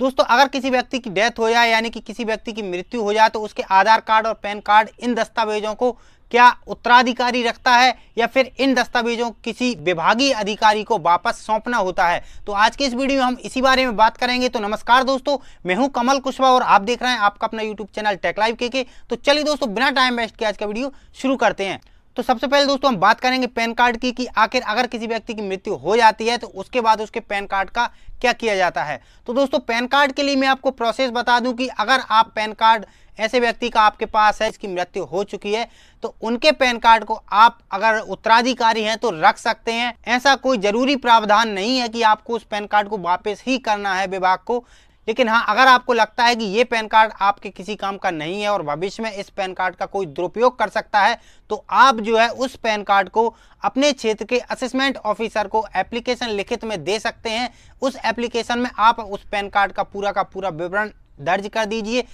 दोस्तों अगर किसी व्यक्ति की डेथ हो जाए यानी कि किसी व्यक्ति की मृत्यु हो जाए तो उसके आधार कार्ड और पैन कार्ड इन दस्तावेजों को क्या उत्तराधिकारी रखता है या फिर इन दस्तावेजों किसी विभागीय अधिकारी को वापस सौंपना होता है तो आज के इस वीडियो में हम इसी बारे में बात करेंगे तो नमस्कार दोस्तों मैं हूं कमल कुशवाहा और आप देख रहे हैं आपका अपना यूट्यूब चैनल टेक लाइव के, के तो चलिए दोस्तों बिना टाइम वेस्ट के आज का वीडियो शुरू करते हैं तो सबसे पहले दोस्तों हम बात करेंगे पैन कार्ड की कि आखिर अगर किसी व्यक्ति की मृत्यु हो जाती है तो उसके बाद उसके पैन कार्ड का क्या किया जाता है तो दोस्तों पैन कार्ड के लिए मैं आपको प्रोसेस बता दूं कि अगर आप पैन कार्ड ऐसे व्यक्ति का आपके पास है इसकी मृत्यु हो चुकी है तो उनके पैन कार्ड को आप अगर उत्तराधिकारी हैं तो रख सकते हैं ऐसा कोई जरूरी प्रावधान नहीं है कि आपको उस पैन कार्ड को वापस ही करना है विभाग को लेकिन हाँ अगर आपको लगता है कि ये पैन कार्ड आपके किसी काम का नहीं है और भविष्य में इस पैन कार्ड का कोई दुरुपयोग कर सकता है तो आप जो है उस पैन कार्ड को अपने क्षेत्र के असिस्मेंट ऑफिसर को एप्लीकेशन लिखित में दे सकते हैं उस एप्लीकेशन में आप उस पैन कार्ड का पूरा का पूरा विवरण दर्ज कर दीजिए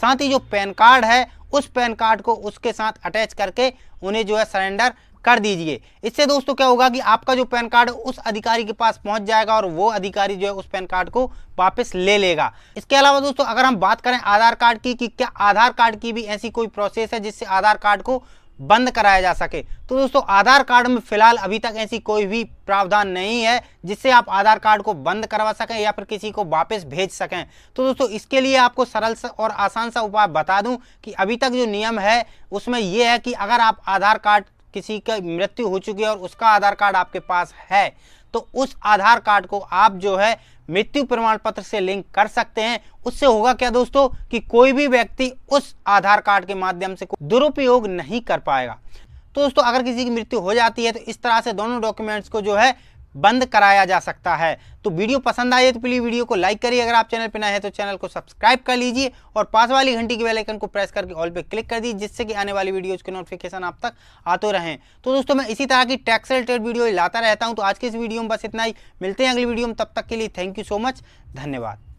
साथ ही जो पैन कार्ड है उस पैन कार्ड को उसके साथ अटैच करके उन्हें जो है सरेंडर कर दीजिए इससे दोस्तों क्या होगा कि आपका जो पैन कार्ड उस अधिकारी के पास पहुंच जाएगा और वो अधिकारी जो है उस पैन कार्ड को वापस ले लेगा इसके अलावा दोस्तों अगर हम बात करें आधार कार्ड की कि क्या आधार कार्ड की भी ऐसी कोई प्रोसेस है जिससे आधार कार्ड को बंद कराया जा सके तो दोस्तों आधार कार्ड में फिलहाल अभी तक ऐसी कोई भी प्रावधान नहीं है जिससे आप आधार कार्ड को बंद करवा सकें या फिर किसी को वापस भेज सकें तो दोस्तों इसके लिए आपको सरल सा और आसान सा उपाय बता दूं कि अभी तक जो नियम है उसमें यह है कि अगर आप आधार कार्ड किसी का मृत्यु हो चुकी है और उसका आधार कार्ड आपके पास है तो उस आधार कार्ड को आप जो है मृत्यु प्रमाण पत्र से लिंक कर सकते हैं उससे होगा क्या दोस्तों कि कोई भी व्यक्ति उस आधार कार्ड के माध्यम से दुरुपयोग नहीं कर पाएगा तो दोस्तों अगर किसी की मृत्यु हो जाती है तो इस तरह से दोनों डॉक्यूमेंट्स को जो है बंद कराया जा सकता है तो वीडियो पसंद आए तो प्लीज़ वीडियो को लाइक करिए अगर आप चैनल पर नए हैं तो चैनल को सब्सक्राइब कर लीजिए और पास वाली घंटी के बेल आइकन को प्रेस करके ऑल पे क्लिक कर दीजिए जिससे कि आने वाली वीडियोज़ के नोटिफिकेशन आप तक आते रहें तो दोस्तों मैं इसी तरह की टैक्स रिलेटेड वीडियो लाता रहता हूँ तो आज के इस वीडियो में बस इतना ही मिलते हैं अगली वीडियो में तब तक के लिए थैंक यू सो मच धन्यवाद